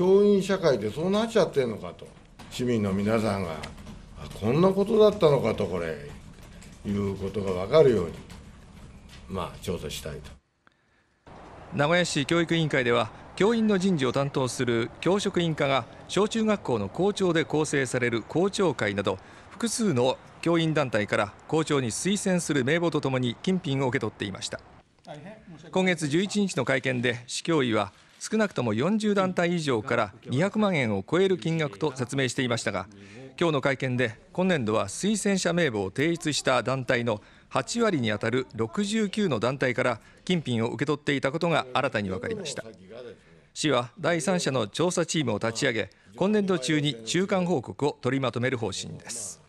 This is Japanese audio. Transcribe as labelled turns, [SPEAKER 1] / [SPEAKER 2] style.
[SPEAKER 1] 教員社会でそうなっちゃってんのかと市民の皆さんがあこんなことだったのかとこれいうことが分かるように、まあ、調査したいと
[SPEAKER 2] 名古屋市教育委員会では教員の人事を担当する教職員課が小中学校の校長で構成される校長会など複数の教員団体から校長に推薦する名簿とともに金品を受け取っていました今月11日の会見で市教委は少なくとも40団体以上から200万円を超える金額と説明していましたが今日の会見で今年度は推薦者名簿を提出した団体の8割にあたる69の団体から金品を受け取っていたことが新たに分かりました市は第三者の調査チームを立ち上げ今年度中に中間報告を取りまとめる方針です